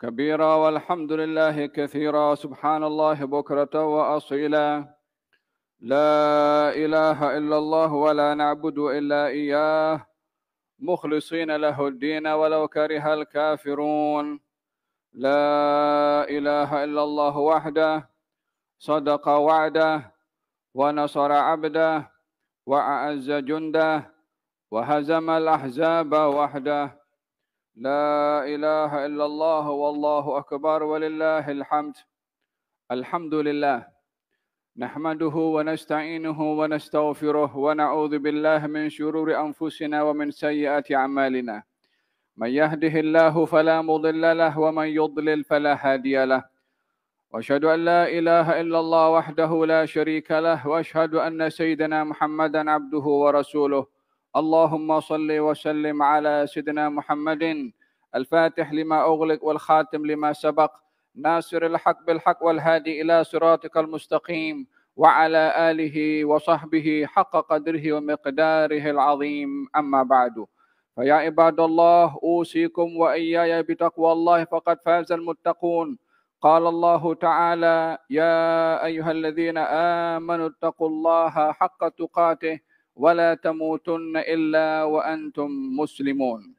كبيرا والحمد لله كثيرا سبحان الله بكرة وأصيلا لا إله إلا الله ولا نعبد إلا إياه مخلصين له الدين ولو كره الكافرون لا إله إلا الله وحده صدق وعده ونصر عبده وأعز جنده وهزم الأحزاب وحده لا إله إلا الله والله أكبر ولله الحمد الحمد لله نحمده ونستعينه ونستغفره ونعوذ بالله من شرور أنفسنا ومن سيئات أعمالنا من يهده الله فلا مضل له ومن يضلل فلا هادي له واشهد ان لا اله الا الله وحده لا شريك له واشهد ان سيدنا محمدا عبده ورسوله اللهم صل وسلم على سيدنا محمد الفاتح لما أغلق والخاتم لما سبق ناصر الحق بالحق والهادي إلى صراطك المستقيم وعلى آله وصحبه حق قدره ومقداره العظيم أما بعد فيا عباد الله أوصيكم وإياي بتقوى الله فقد فاز المتقون قال الله تعالى يا أيها الذين آمنوا اتقوا الله حق تقاته ولا تموتن إلا وأنتم مسلمون.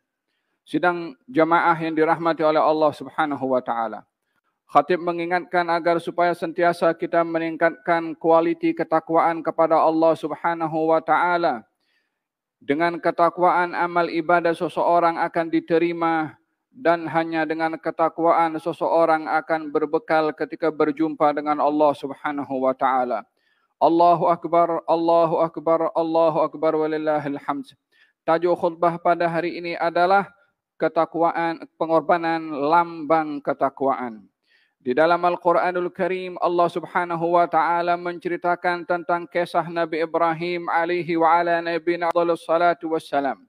Sidang jamaah yang dirahmati oleh Allah Subhanahu wa taala. Khatib mengingatkan agar supaya sentiasa kita meningkatkan kualiti ketakwaan kepada Allah Subhanahu wa taala. Dengan ketakwaan amal ibadah seseorang akan diterima dan hanya dengan ketakwaan seseorang akan berbekal ketika berjumpa dengan Allah Subhanahu wa taala. Allahu Akbar, Allahu Akbar, Allahu Akbar walillahil hamd. Tajuk khutbah pada hari ini adalah ketakwaan, pengorbanan lambang ketakwaan. Di dalam Al-Quranul Karim, Allah subhanahu wa ta'ala menceritakan tentang kisah Nabi Ibrahim alaihi wa ala Nabi Nabi Salatu wassalam.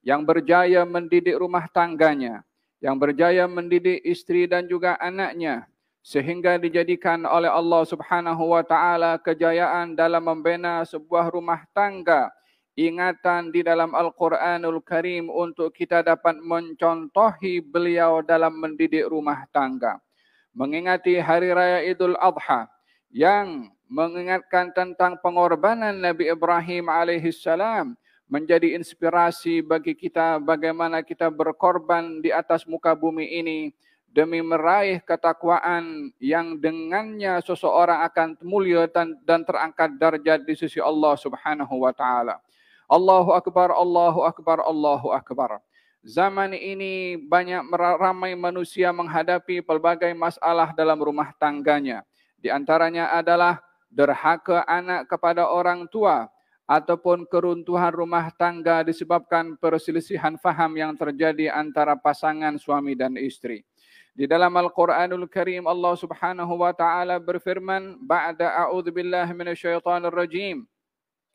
Yang berjaya mendidik rumah tangganya. Yang berjaya mendidik istri dan juga anaknya sehingga dijadikan oleh Allah Subhanahu wa taala kejayaan dalam membina sebuah rumah tangga ingatan di dalam Al-Qur'anul Karim untuk kita dapat mencontohi beliau dalam mendidik rumah tangga mengingati hari raya Idul Adha yang mengingatkan tentang pengorbanan Nabi Ibrahim alaihi salam menjadi inspirasi bagi kita bagaimana kita berkorban di atas muka bumi ini demi meraih ketakwaan yang dengannya seseorang akan mulia dan terangkat darjah di sisi Allah Subhanahu wa taala. Allahu akbar, Allahu akbar, Allahu akbar. Zaman ini banyak ramai manusia menghadapi pelbagai masalah dalam rumah tangganya. Di antaranya adalah derhaka anak kepada orang tua ataupun keruntuhan rumah tangga disebabkan perselisihan faham yang terjadi antara pasangan suami dan isteri. Di dalam Al-Quranul Karim Allah subhanahu wa ta'ala berfirman Ba'da a'udhu billahi minasyaitanir rajim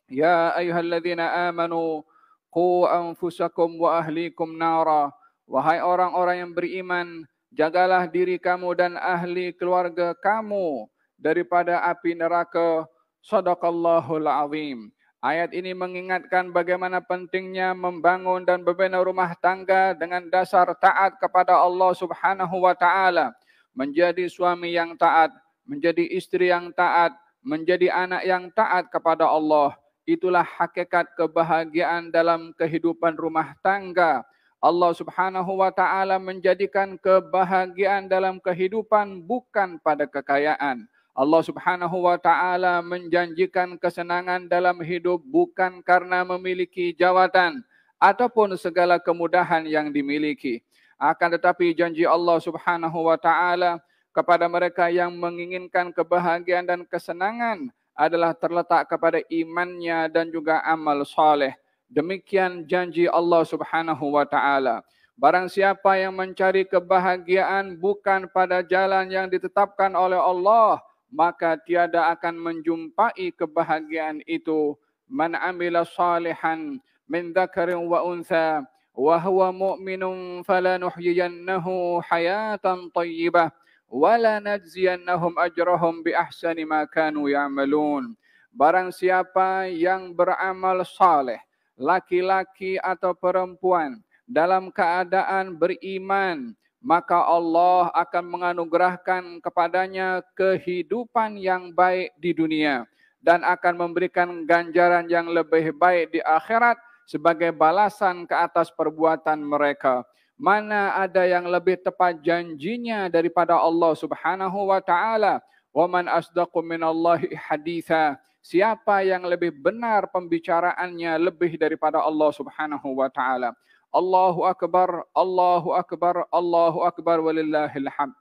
Ya ayuhalladzina amanu Ku anfusakum wa ahlikum nara Wahai orang-orang yang beriman Jagalah diri kamu dan ahli keluarga kamu Daripada api neraka Sadaqallahul azim. Ayat ini mengingatkan bagaimana pentingnya membangun dan membina rumah tangga dengan dasar taat kepada Allah Subhanahu wa taala, menjadi suami yang taat, menjadi istri yang taat, menjadi anak yang taat kepada Allah. Itulah hakikat kebahagiaan dalam kehidupan rumah tangga. Allah Subhanahu wa taala menjadikan kebahagiaan dalam kehidupan bukan pada kekayaan. Allah Subhanahu wa taala menjanjikan kesenangan dalam hidup bukan karena memiliki jawatan ataupun segala kemudahan yang dimiliki akan tetapi janji Allah Subhanahu wa taala kepada mereka yang menginginkan kebahagiaan dan kesenangan adalah terletak kepada imannya dan juga amal soleh. demikian janji Allah Subhanahu wa taala barang siapa yang mencari kebahagiaan bukan pada jalan yang ditetapkan oleh Allah maka tiada akan menjumpai kebahagiaan itu man amila salihan min dzakarin wa untha wa huwa mu'minun fala nuhyiyannahu hayatan tayyibah wa la najziyannahum ajrahum bi ahsani ma kanu ya'malun barang siapa yang beramal saleh laki-laki atau perempuan dalam keadaan beriman maka Allah akan menganugerahkan kepadanya kehidupan yang baik di dunia dan akan memberikan ganjaran yang lebih baik di akhirat sebagai balasan ke atas perbuatan mereka. Mana ada yang lebih tepat janjinya daripada Allah Subhanahu wa taala? Wa man asdaqu minallahi haditha? Siapa yang lebih benar pembicaraannya lebih daripada Allah Subhanahu wa taala? Allahu akbar, Allahu akbar, Allahu akbar walillahil hamd.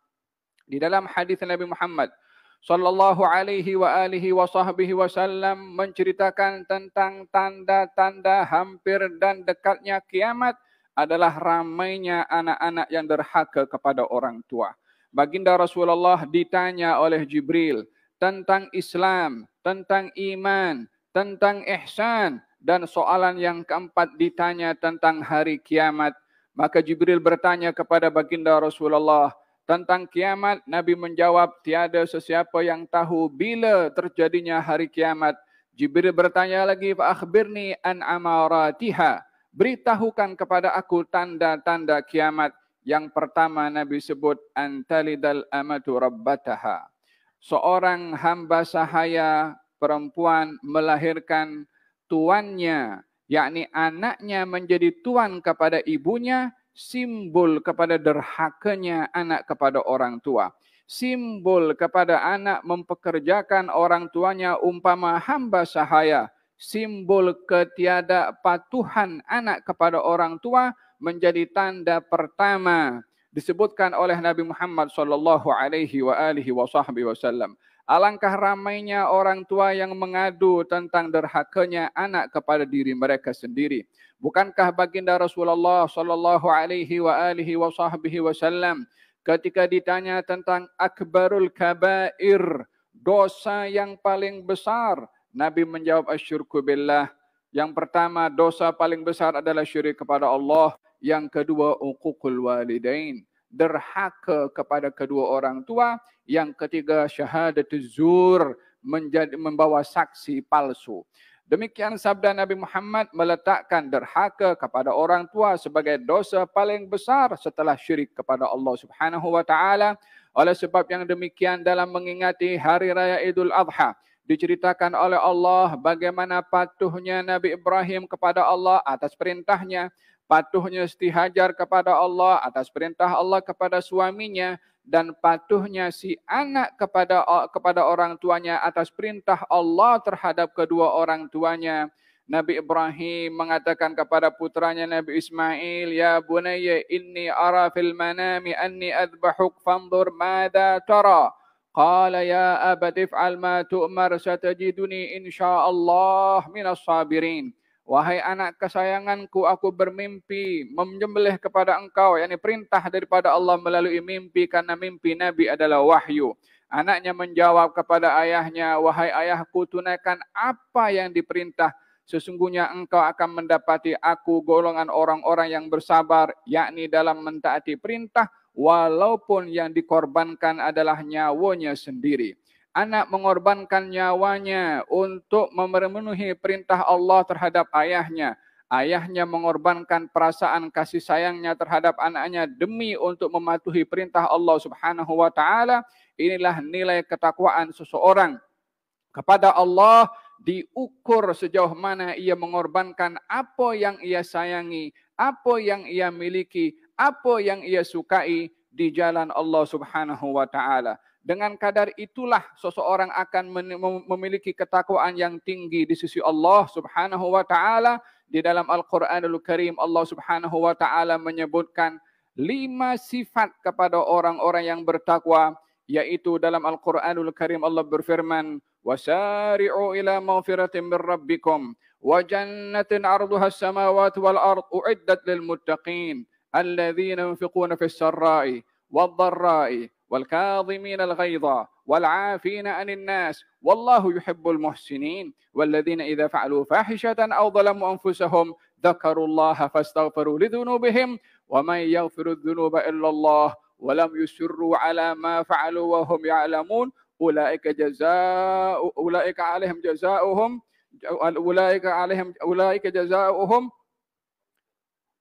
Di dalam hadis Nabi Muhammad sallallahu alaihi wa alihi wa sahbihi wasallam menceritakan tentang tanda-tanda hampir dan dekatnya kiamat adalah ramainya anak-anak yang derhaka kepada orang tua. Baginda Rasulullah ditanya oleh Jibril tentang Islam, tentang iman, tentang ihsan, dan soalan yang keempat ditanya tentang hari kiamat. Maka Jibril bertanya kepada baginda Rasulullah tentang kiamat. Nabi menjawab, tiada sesiapa yang tahu bila terjadinya hari kiamat. Jibril bertanya lagi, Fa'akhbirni an amaratiha. Beritahukan kepada aku tanda-tanda kiamat. Yang pertama Nabi sebut, Antalidal amatu rabbataha. Seorang hamba sahaya perempuan melahirkan tuannya, yakni anaknya menjadi tuan kepada ibunya, simbol kepada derhakanya anak kepada orang tua. Simbol kepada anak mempekerjakan orang tuanya umpama hamba sahaya. Simbol ketiada patuhan anak kepada orang tua menjadi tanda pertama disebutkan oleh Nabi Muhammad saw. Alangkah ramainya orang tua yang mengadu tentang derhakanya anak kepada diri mereka sendiri. Bukankah baginda Rasulullah sallallahu alaihi wa alihi wa sahbihi wasallam ketika ditanya tentang akbarul kabair, dosa yang paling besar, Nabi menjawab asyurku billah. Yang pertama dosa paling besar adalah syirik kepada Allah, yang kedua uququl walidain, derhaka kepada kedua orang tua. Yang ketiga syahadat zur menjadi membawa saksi palsu. Demikian sabda Nabi Muhammad meletakkan derhaka kepada orang tua sebagai dosa paling besar setelah syirik kepada Allah Subhanahu wa taala. Oleh sebab yang demikian dalam mengingati hari raya Idul Adha diceritakan oleh Allah bagaimana patuhnya Nabi Ibrahim kepada Allah atas perintahnya patuhnya Siti Hajar kepada Allah atas perintah Allah kepada suaminya dan patuhnya si anak kepada kepada orang tuanya atas perintah Allah terhadap kedua orang tuanya. Nabi Ibrahim mengatakan kepada putranya Nabi Ismail, "Ya bunayya inni ara fil manami anni adbahuk fanzur madza tara." Qala ya abati af'al ma tu'mar satajiduni insyaallah minas sabirin. Wahai anak kesayanganku, aku bermimpi menyembelih kepada engkau. Yang perintah daripada Allah melalui mimpi, karena mimpi Nabi adalah wahyu. Anaknya menjawab kepada ayahnya, Wahai ayahku, tunaikan apa yang diperintah. Sesungguhnya engkau akan mendapati aku golongan orang-orang yang bersabar, yakni dalam mentaati perintah, walaupun yang dikorbankan adalah nyawanya sendiri anak mengorbankan nyawanya untuk memenuhi perintah Allah terhadap ayahnya. Ayahnya mengorbankan perasaan kasih sayangnya terhadap anaknya demi untuk mematuhi perintah Allah Subhanahu wa taala. Inilah nilai ketakwaan seseorang kepada Allah diukur sejauh mana ia mengorbankan apa yang ia sayangi, apa yang ia miliki, apa yang ia sukai di jalan Allah Subhanahu wa taala. Dengan kadar itulah seseorang akan memiliki ketakwaan yang tinggi di sisi Allah Subhanahu wa taala. Di dalam Al-Qur'anul Karim Allah Subhanahu wa taala menyebutkan lima sifat kepada orang-orang yang bertakwa yaitu dalam Al-Qur'anul Karim Allah berfirman wasari'u ila mawfiratin min rabbikum wa jannatin 'arduha as-samawati wal ard u'iddat lil muttaqin alladhina yunfiquna fis sarai wad darai والكاظمين الغيظ والعافين عن الناس والله يحب المحسنين والذين إذا فعلوا فاحشة أو ظلموا أنفسهم ذكروا الله فاستغفروا لذنوبهم ومن يغفر الذنوب إلا الله ولم يسروا على ما فعلوا وهم يعلمون أولئك جزاء أولئك عليهم جزاؤهم أولئك عليهم أولئك جزاؤهم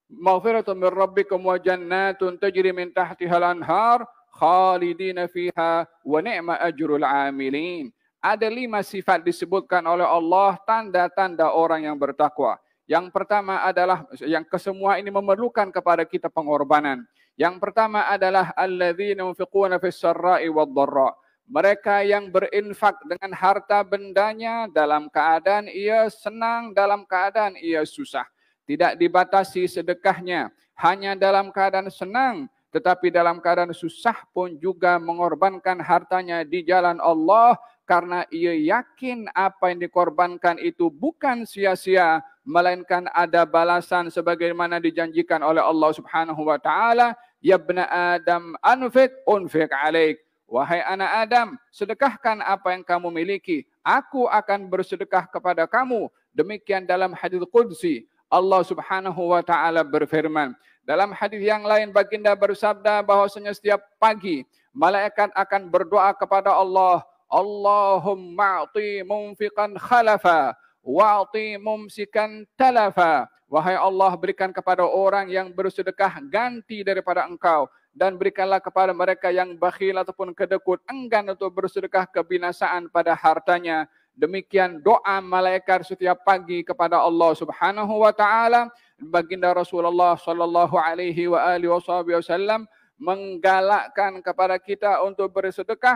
مغفرة من ربكم وجنات تجري من تحتها الأنهار khalidin fiha wa ni'ma ajrul amilin. Ada lima sifat disebutkan oleh Allah tanda-tanda orang yang bertakwa. Yang pertama adalah yang kesemua ini memerlukan kepada kita pengorbanan. Yang pertama adalah alladzina yunfiquna fis-sarra'i wad-dharra. Mereka yang berinfak dengan harta bendanya dalam keadaan ia senang, dalam keadaan ia susah. Tidak dibatasi sedekahnya, hanya dalam keadaan senang tetapi dalam keadaan susah pun juga mengorbankan hartanya di jalan Allah karena ia yakin apa yang dikorbankan itu bukan sia-sia melainkan ada balasan sebagaimana dijanjikan oleh Allah Subhanahu wa taala ya bna adam anfiq unfiq alaik wahai anak adam sedekahkan apa yang kamu miliki aku akan bersedekah kepada kamu demikian dalam hadis qudsi Allah Subhanahu wa taala berfirman dalam hadis yang lain baginda bersabda bahwasanya setiap pagi malaikat akan berdoa kepada Allah, Allahumma a'ti munfiqan khalafa wa'ti mumsikan talafa. Wahai Allah berikan kepada orang yang bersedekah ganti daripada engkau dan berikanlah kepada mereka yang bakhil ataupun kedekut enggan untuk bersedekah kebinasaan pada hartanya. Demikian doa malaikat setiap pagi kepada Allah Subhanahu wa taala baginda Rasulullah sallallahu alaihi wa alihi wasallam menggalakkan kepada kita untuk bersedekah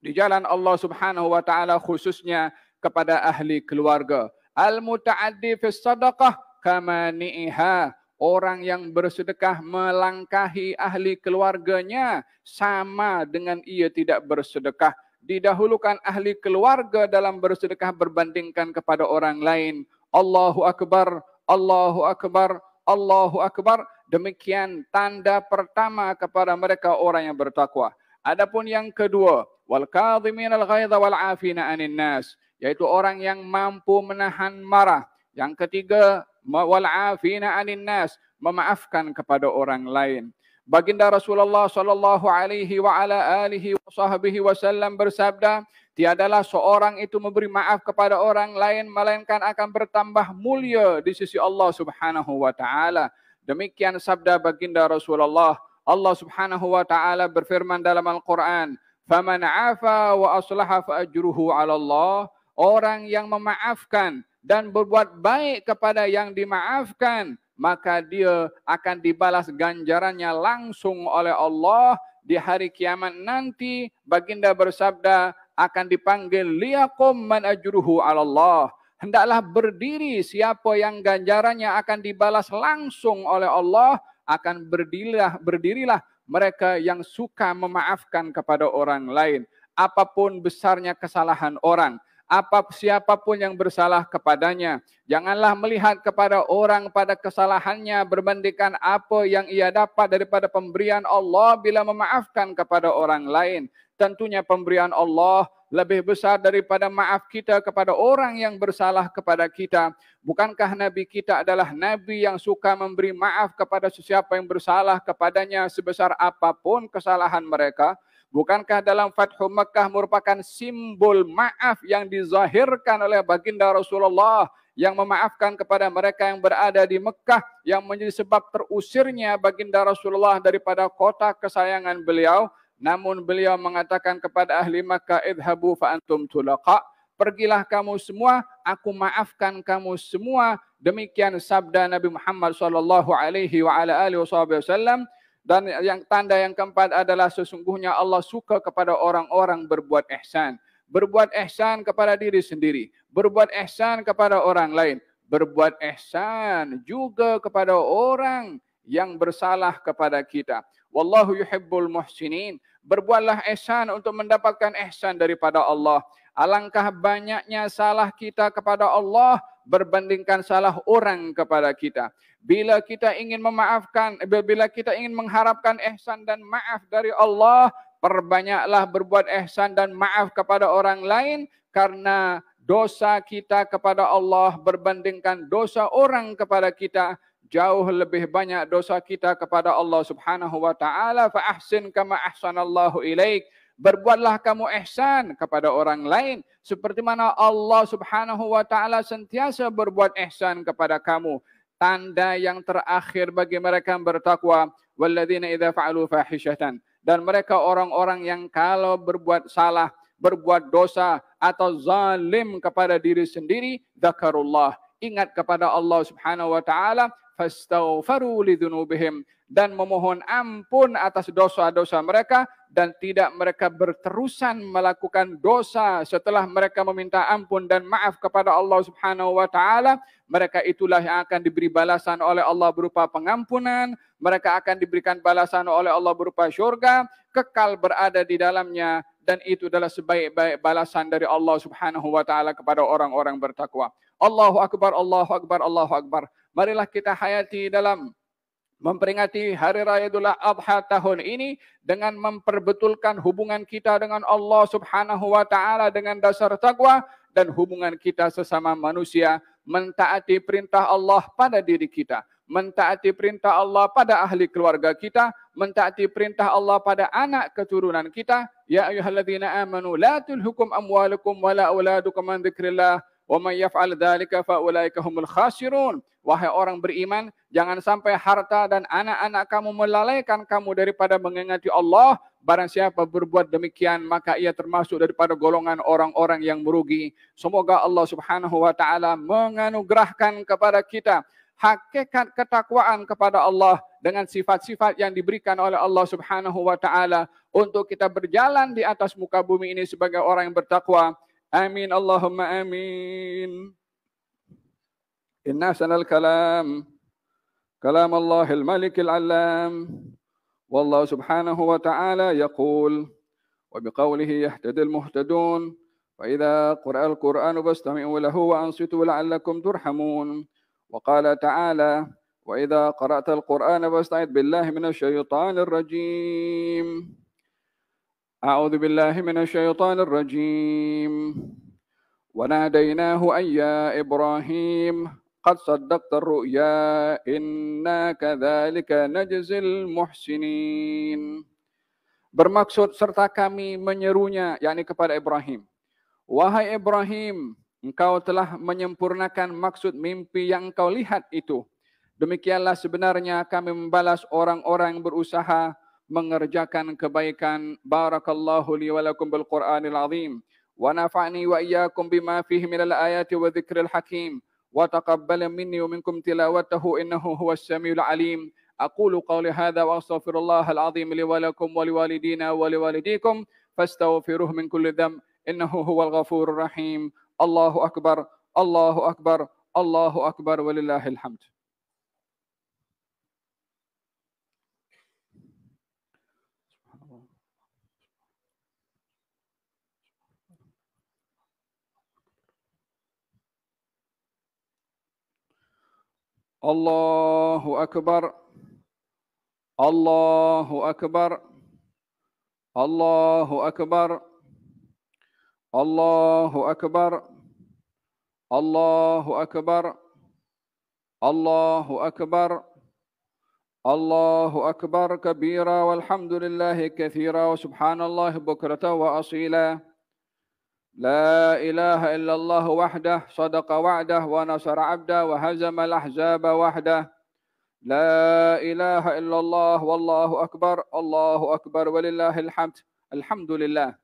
di jalan Allah Subhanahu wa taala khususnya kepada ahli keluarga. Al mutaaddi fi sadaqah kama ni'iha. Orang yang bersedekah melangkahi ahli keluarganya sama dengan ia tidak bersedekah. Didahulukan ahli keluarga dalam bersedekah berbandingkan kepada orang lain. Allahu akbar. Allahu Akbar, Allahu Akbar. Demikian tanda pertama kepada mereka orang yang bertakwa. Adapun yang kedua, wal kadhimin al ghaidha wal afina anin nas, yaitu orang yang mampu menahan marah. Yang ketiga, wal afina anin nas, memaafkan kepada orang lain. Baginda Rasulullah sallallahu alaihi wa ala alihi wa sahbihi wasallam bersabda, tiadalah seorang itu memberi maaf kepada orang lain melainkan akan bertambah mulia di sisi Allah Subhanahu wa taala. Demikian sabda baginda Rasulullah. Allah Subhanahu wa taala berfirman dalam Al-Qur'an, "Faman 'afa wa aslaha fa ajruhu 'ala Allah." Orang yang memaafkan dan berbuat baik kepada yang dimaafkan, maka dia akan dibalas ganjarannya langsung oleh Allah di hari kiamat nanti baginda bersabda akan dipanggil liyakum man ajruhu ala Allah hendaklah berdiri siapa yang ganjarannya akan dibalas langsung oleh Allah akan berdirilah berdirilah mereka yang suka memaafkan kepada orang lain apapun besarnya kesalahan orang apa siapapun yang bersalah kepadanya. Janganlah melihat kepada orang pada kesalahannya berbandingkan apa yang ia dapat daripada pemberian Allah bila memaafkan kepada orang lain. Tentunya pemberian Allah lebih besar daripada maaf kita kepada orang yang bersalah kepada kita. Bukankah Nabi kita adalah Nabi yang suka memberi maaf kepada sesiapa yang bersalah kepadanya sebesar apapun kesalahan mereka? Bukankah dalam Fathu Mekah merupakan simbol maaf yang dizahirkan oleh baginda Rasulullah yang memaafkan kepada mereka yang berada di Mekah yang menjadi sebab terusirnya baginda Rasulullah daripada kota kesayangan beliau. Namun beliau mengatakan kepada ahli Mekah, idhabu fa'antum tulaqa. Pergilah kamu semua, aku maafkan kamu semua. Demikian sabda Nabi Muhammad sallallahu alaihi wasallam dan yang tanda yang keempat adalah sesungguhnya Allah suka kepada orang-orang berbuat ihsan berbuat ihsan kepada diri sendiri berbuat ihsan kepada orang lain berbuat ihsan juga kepada orang yang bersalah kepada kita wallahu yuhibbul muhsinin berbuatlah ihsan untuk mendapatkan ihsan daripada Allah alangkah banyaknya salah kita kepada Allah berbandingkan salah orang kepada kita. Bila kita ingin memaafkan, bila kita ingin mengharapkan ihsan dan maaf dari Allah, perbanyaklah berbuat ihsan dan maaf kepada orang lain karena dosa kita kepada Allah berbandingkan dosa orang kepada kita jauh lebih banyak dosa kita kepada Allah Subhanahu wa taala fa ahsin kama ahsanallahu ilaik berbuatlah kamu ihsan kepada orang lain seperti mana Allah Subhanahu wa taala sentiasa berbuat ihsan kepada kamu tanda yang terakhir bagi mereka yang bertakwa walladzina idza fa'alu fahisyatan dan mereka orang-orang yang kalau berbuat salah berbuat dosa atau zalim kepada diri sendiri dakarullah ingat kepada Allah Subhanahu wa taala fastaghfiru lidzunubihim dan memohon ampun atas dosa-dosa mereka dan tidak mereka berterusan melakukan dosa setelah mereka meminta ampun dan maaf kepada Allah Subhanahu wa taala mereka itulah yang akan diberi balasan oleh Allah berupa pengampunan mereka akan diberikan balasan oleh Allah berupa syurga kekal berada di dalamnya dan itu adalah sebaik-baik balasan dari Allah Subhanahu wa taala kepada orang-orang bertakwa Allahu akbar Allahu akbar Allahu akbar marilah kita hayati dalam memperingati Hari Raya Idul Adha tahun ini dengan memperbetulkan hubungan kita dengan Allah Subhanahu wa taala dengan dasar takwa dan hubungan kita sesama manusia mentaati perintah Allah pada diri kita, mentaati perintah Allah pada ahli keluarga kita, mentaati perintah Allah pada anak keturunan kita. Ya ayyuhalladzina amanu la tulhukum amwalukum wala auladukum an dzikrillah wa man yaf'al dzalika fa ulaika humul khasirun. Wahai orang beriman, jangan sampai harta dan anak-anak kamu melalaikan kamu daripada mengingati Allah. Barang siapa berbuat demikian, maka ia termasuk daripada golongan orang-orang yang merugi. Semoga Allah subhanahu wa ta'ala menganugerahkan kepada kita hakikat ketakwaan kepada Allah dengan sifat-sifat yang diberikan oleh Allah subhanahu wa ta'ala untuk kita berjalan di atas muka bumi ini sebagai orang yang bertakwa. Amin Allahumma amin. إن أحسن الكلام كلام الله الملك العلام والله سبحانه وتعالى يقول وبقوله يهتدي المهتدون فإذا قرأ القرآن فاستمعوا له وأنصتوا لعلكم ترحمون وقال تعالى وإذا قرأت القرآن فاستعذ بالله من الشيطان الرجيم أعوذ بالله من الشيطان الرجيم وناديناه أي يا إبراهيم قد صدقت الرؤيا إنا كذلك نجزي المحسنين Bermaksud serta kami menyerunya, yakni kepada Ibrahim. Wahai Ibrahim, engkau telah menyempurnakan maksud mimpi yang engkau lihat itu. Demikianlah sebenarnya kami membalas orang-orang yang berusaha mengerjakan kebaikan. Barakallahu li walakum bil Qur'anil azim. Wa nafa'ni wa iyyakum bima fihi minal ayati wa dzikril hakim. وتقبل مني ومنكم تلاوته إنه هو السميع العليم أقول قولي هذا وأستغفر الله العظيم لي ولكم ولوالدينا ولوالديكم فاستغفروه من كل ذنب إنه هو الغفور الرحيم الله أكبر الله أكبر الله أكبر ولله الحمد الله أكبر الله أكبر الله أكبر الله أكبر الله أكبر الله أكبر الله أكبر كبيرا والحمد لله كثيرا وسبحان الله بكرة وأصيلا لا إله إلا الله وحده صدق وعده ونصر عبده وهزم الأحزاب وحده لا إله إلا الله والله أكبر الله أكبر ولله الحمد الحمد لله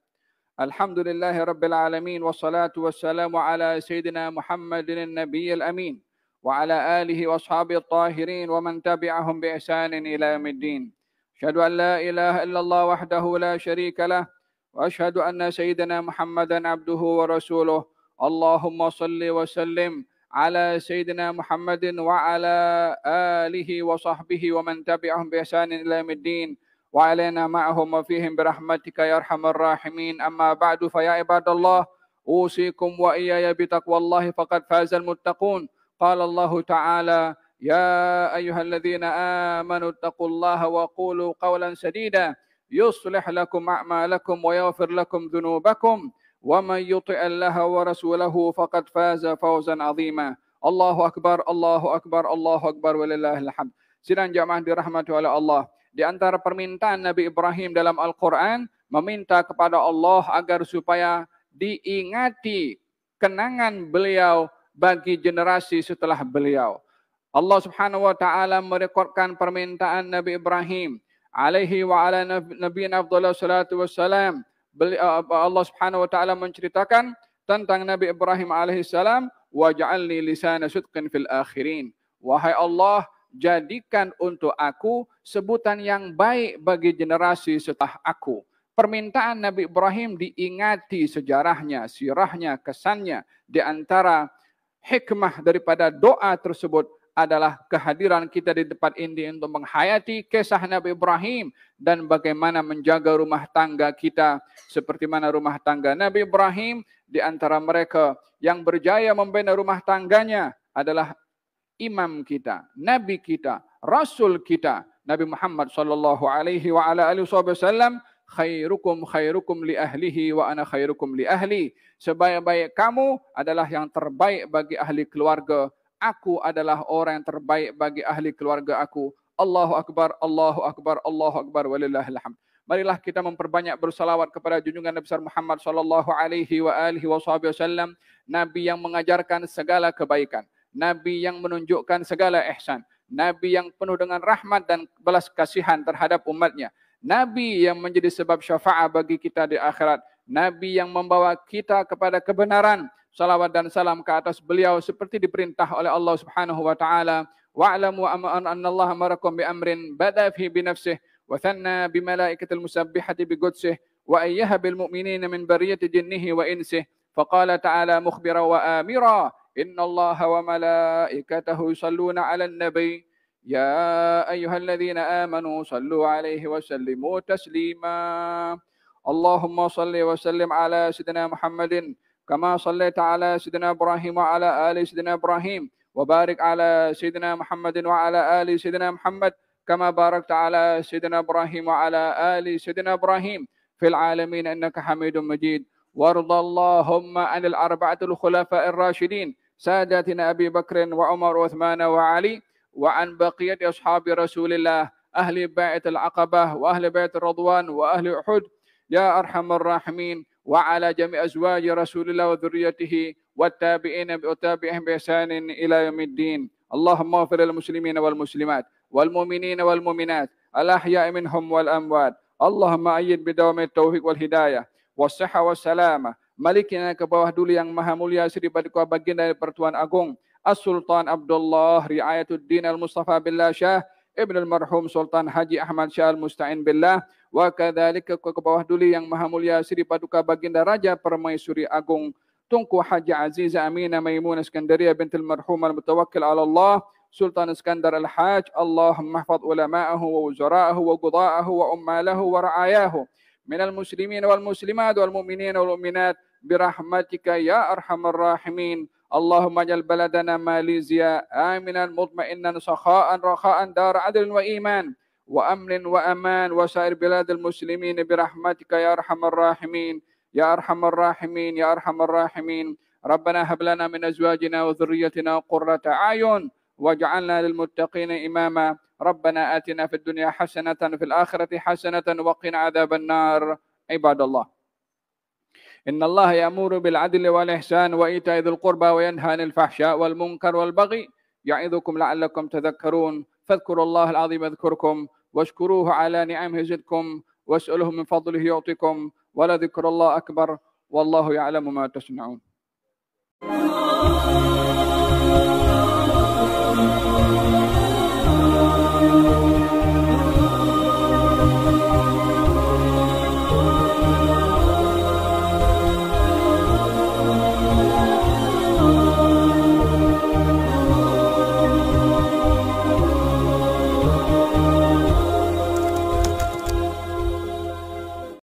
الحمد لله رب العالمين والصلاة والسلام على سيدنا محمد النبي الأمين وعلى آله وأصحابه الطاهرين ومن تبعهم بإحسان إلى يوم الدين أشهد أن لا إله إلا الله وحده لا شريك له واشهد ان سيدنا محمدا عبده ورسوله اللهم صل وسلم على سيدنا محمد وعلى اله وصحبه ومن تبعهم باحسان الى يوم الدين وعلينا معهم وفيهم برحمتك يا ارحم الراحمين اما بعد فيا عباد الله اوصيكم واياي بتقوى الله فقد فاز المتقون قال الله تعالى يا ايها الذين امنوا اتقوا الله وقولوا قولا سديدا يصلح لكم أعمالكم ويغفر لكم ذنوبكم ومن يطع الله ورسوله فقد فاز azima. Allahu akbar, Allahu akbar, Allahu akbar. أكبر ولله الحمد سيدان جماعة رحمة Allah. Di antara permintaan Nabi Ibrahim dalam Al-Quran, meminta kepada Allah agar supaya diingati kenangan beliau bagi generasi setelah beliau. Allah Subhanahu wa taala merekodkan permintaan Nabi Ibrahim alaihi wa ala nabi afdhalu salatu wassalam uh, uh, Allah Subhanahu wa taala menceritakan tentang Nabi Ibrahim alaihi salam waj'alni lisana sidqin fil akhirin wahai Allah jadikan untuk aku sebutan yang baik bagi generasi setelah aku permintaan Nabi Ibrahim diingati sejarahnya sirahnya kesannya di antara hikmah daripada doa tersebut adalah kehadiran kita di tempat ini untuk menghayati kisah Nabi Ibrahim dan bagaimana menjaga rumah tangga kita seperti mana rumah tangga Nabi Ibrahim di antara mereka yang berjaya membina rumah tangganya adalah imam kita, nabi kita, rasul kita, Nabi Muhammad sallallahu alaihi wa ala alihi wasallam khairukum khairukum li ahlihi wa ana khairukum li ahli sebaik-baik kamu adalah yang terbaik bagi ahli keluarga aku adalah orang yang terbaik bagi ahli keluarga aku. Allahu Akbar, Allahu Akbar, Allahu Akbar, walillahilhamd. Marilah kita memperbanyak bersalawat kepada junjungan Nabi besar Muhammad sallallahu alaihi wa alihi wasallam, nabi yang mengajarkan segala kebaikan, nabi yang menunjukkan segala ihsan, nabi yang penuh dengan rahmat dan belas kasihan terhadap umatnya, nabi yang menjadi sebab syafa'ah bagi kita di akhirat, nabi yang membawa kita kepada kebenaran, salawat dan salam ke atas beliau seperti diperintah oleh Allah Subhanahu wa taala wa wa'lamu anna Allah marakum bi amrin bada fi bi nafsihi wa thanna bi malaikatil musabbihati bi qudsihi wa ayyaha bil mu'minina min bariyati jinnihi wa insihi faqala ta'ala mukhbira wa amira inna Allah wa malaikatahu yusalluna 'alan nabiy يا أيها الذين آمنوا صلوا عليه وسلموا تسليما اللهم صل وسلم على سيدنا محمد كما صليت على سيدنا إبراهيم وعلى آل سيدنا إبراهيم وبارك على سيدنا محمد وعلى آل سيدنا محمد كما باركت على سيدنا إبراهيم وعلى آل سيدنا إبراهيم في العالمين إنك حميد مجيد وارض اللهم عن الأربعة الخلفاء الراشدين ساداتنا أبي بكر وعمر وعثمان وعلي وعن بقية أصحاب رسول الله أهل بيعة العقبة وأهل بيت الرضوان وأهل أحد يا أرحم الراحمين وعلى جميع أزواج رسول الله وذريته والتابعين وتابعهم بإحسان إلى يوم الدين اللهم اغفر للمسلمين والمسلمات والمؤمنين والمؤمنات الأحياء منهم والأموات اللهم أيد بدوام التوفيق والهداية والصحة والسلامة Malikina ke bawah dulu yang maha mulia Sri Badikwa baginda dari Pertuan Agung. As-Sultan Abdullah Riayatuddin Al-Mustafa Billah Shah. ابن المرحوم سلطان حجي أحمد شاه المستعين بالله وكذلك كبوه دولي yang maha mulia Sri Paduka Baginda Raja Permaisuri Agung Tunku Haji Aziz Amina Maimun Iskandaria binti المرحوم المتوكل على الله سلطان اسكندر الحاج اللهم احفظ علماءه ووزراءه وقضاءه وأماله ورعاياه من المسلمين والمسلمات والمؤمنين والمؤمنات برحمتك يا أرحم الراحمين اللهم اجعل بلدنا ماليزيا آمنا مطمئنا سخاء رخاء دار عدل وإيمان وأمن وأمان وسائر بلاد المسلمين برحمتك يا أرحم الراحمين يا أرحم الراحمين يا أرحم الراحمين ربنا هب لنا من أزواجنا وذريتنا قرة أعين واجعلنا للمتقين إماما ربنا آتنا في الدنيا حسنة في الآخرة حسنة وقنا عذاب النار عباد الله إن الله يأمر بالعدل والإحسان وإيتاء ذي القربى وينهى عن الفحشاء والمنكر والبغي يعظكم لعلكم تذكرون فاذكروا الله العظيم يذكركم واشكروه على نعمه يزدكم واسأله من فضله يعطيكم ولذكر الله أكبر والله يعلم ما تصنعون